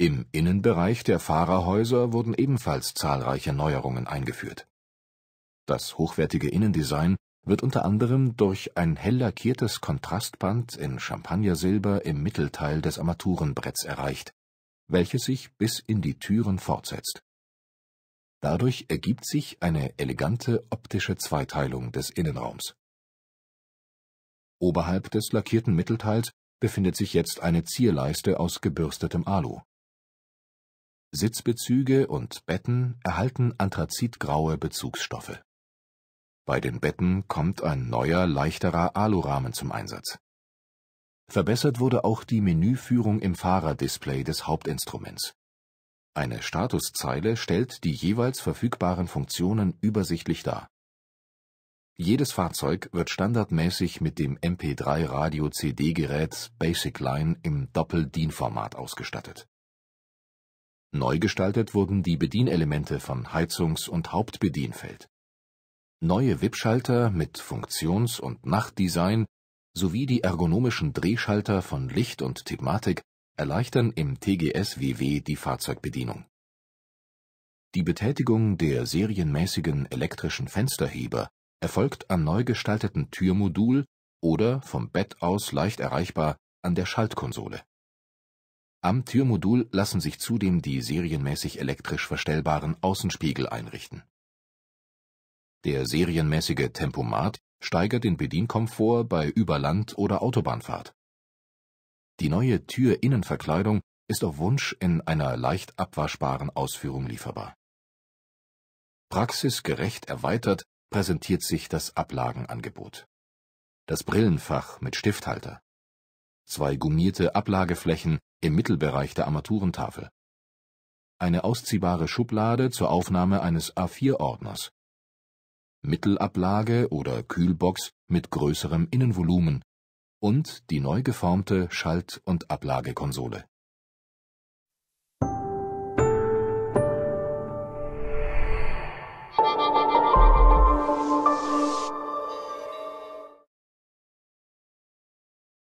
Im Innenbereich der Fahrerhäuser wurden ebenfalls zahlreiche Neuerungen eingeführt. Das hochwertige Innendesign wird unter anderem durch ein hell lackiertes Kontrastband in Champagnersilber im Mittelteil des Armaturenbretts erreicht, welches sich bis in die Türen fortsetzt. Dadurch ergibt sich eine elegante optische Zweiteilung des Innenraums. Oberhalb des lackierten Mittelteils befindet sich jetzt eine Zierleiste aus gebürstetem Alu Sitzbezüge und Betten erhalten anthrazitgraue Bezugsstoffe. Bei den Betten kommt ein neuer, leichterer Alurahmen zum Einsatz. Verbessert wurde auch die Menüführung im Fahrerdisplay des Hauptinstruments. Eine Statuszeile stellt die jeweils verfügbaren Funktionen übersichtlich dar. Jedes Fahrzeug wird standardmäßig mit dem MP3-Radio-CD-Gerät Basic Line im Doppel-DIN-Format ausgestattet Neu gestaltet wurden die Bedienelemente von Heizungs und Hauptbedienfeld. Neue Wippschalter mit Funktions und Nachtdesign sowie die ergonomischen Drehschalter von Licht und Thematik erleichtern im TGS-WW die Fahrzeugbedienung. Die Betätigung der serienmäßigen elektrischen Fensterheber erfolgt am neu gestalteten Türmodul oder vom Bett aus leicht erreichbar an der Schaltkonsole am Türmodul lassen sich zudem die serienmäßig elektrisch verstellbaren Außenspiegel einrichten. Der serienmäßige Tempomat steigert den Bedienkomfort bei Überland oder Autobahnfahrt. Die neue Türinnenverkleidung ist auf Wunsch in einer leicht abwaschbaren Ausführung lieferbar. Praxisgerecht erweitert präsentiert sich das Ablagenangebot. Das Brillenfach mit Stifthalter zwei gummierte Ablageflächen im Mittelbereich der Armaturentafel, eine ausziehbare Schublade zur Aufnahme eines A4-Ordners, Mittelablage oder Kühlbox mit größerem Innenvolumen und die neu geformte Schalt- und Ablagekonsole